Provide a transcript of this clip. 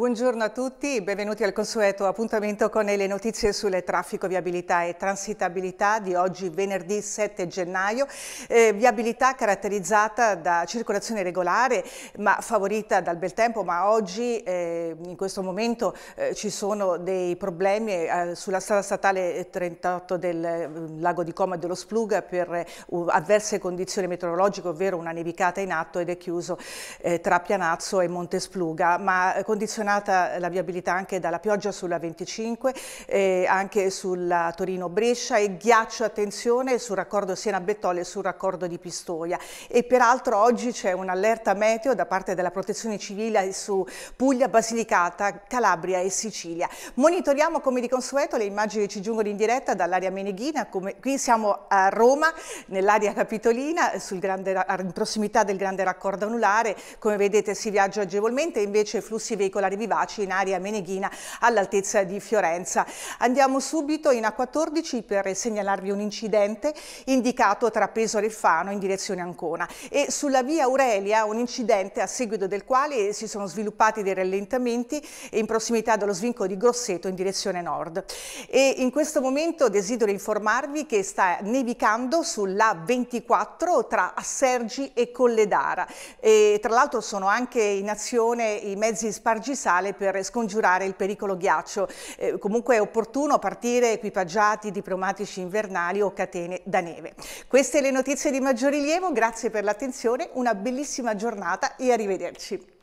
Buongiorno a tutti, benvenuti al consueto appuntamento con le notizie sulle traffico, viabilità e transitabilità di oggi venerdì 7 gennaio. Eh, viabilità caratterizzata da circolazione regolare ma favorita dal bel tempo, ma oggi eh, in questo momento eh, ci sono dei problemi eh, sulla strada statale 38 del mm, lago di Coma e dello Spluga per uh, avverse condizioni meteorologiche, ovvero una nevicata in atto ed è chiuso eh, tra Pianazzo e Montespluga, ma condizionato condizionata la viabilità anche dalla pioggia sulla 25, eh, anche sulla Torino-Brescia e ghiaccio attenzione sul raccordo Siena-Bettole e sul raccordo di Pistoia. E peraltro oggi c'è un'allerta meteo da parte della Protezione Civile su Puglia, Basilicata, Calabria e Sicilia. Monitoriamo come di consueto le immagini che ci giungono in diretta dall'area meneghina. Come, qui siamo a Roma, nell'area capitolina, grande, in prossimità del grande raccordo anulare. Come vedete si viaggia agevolmente, invece flussi veicolari vivaci in area meneghina all'altezza di Fiorenza. Andiamo subito in A14 per segnalarvi un incidente indicato tra Pesaro e Fano in direzione Ancona e sulla via Aurelia un incidente a seguito del quale si sono sviluppati dei rallentamenti in prossimità dello svinco di Grosseto in direzione nord. E in questo momento desidero informarvi che sta nevicando sulla 24 tra Assergi e Colledara e tra l'altro sono anche in azione i mezzi spargisani sale per scongiurare il pericolo ghiaccio. Eh, comunque è opportuno partire equipaggiati di pneumatici invernali o catene da neve. Queste le notizie di maggior rilievo, grazie per l'attenzione, una bellissima giornata e arrivederci.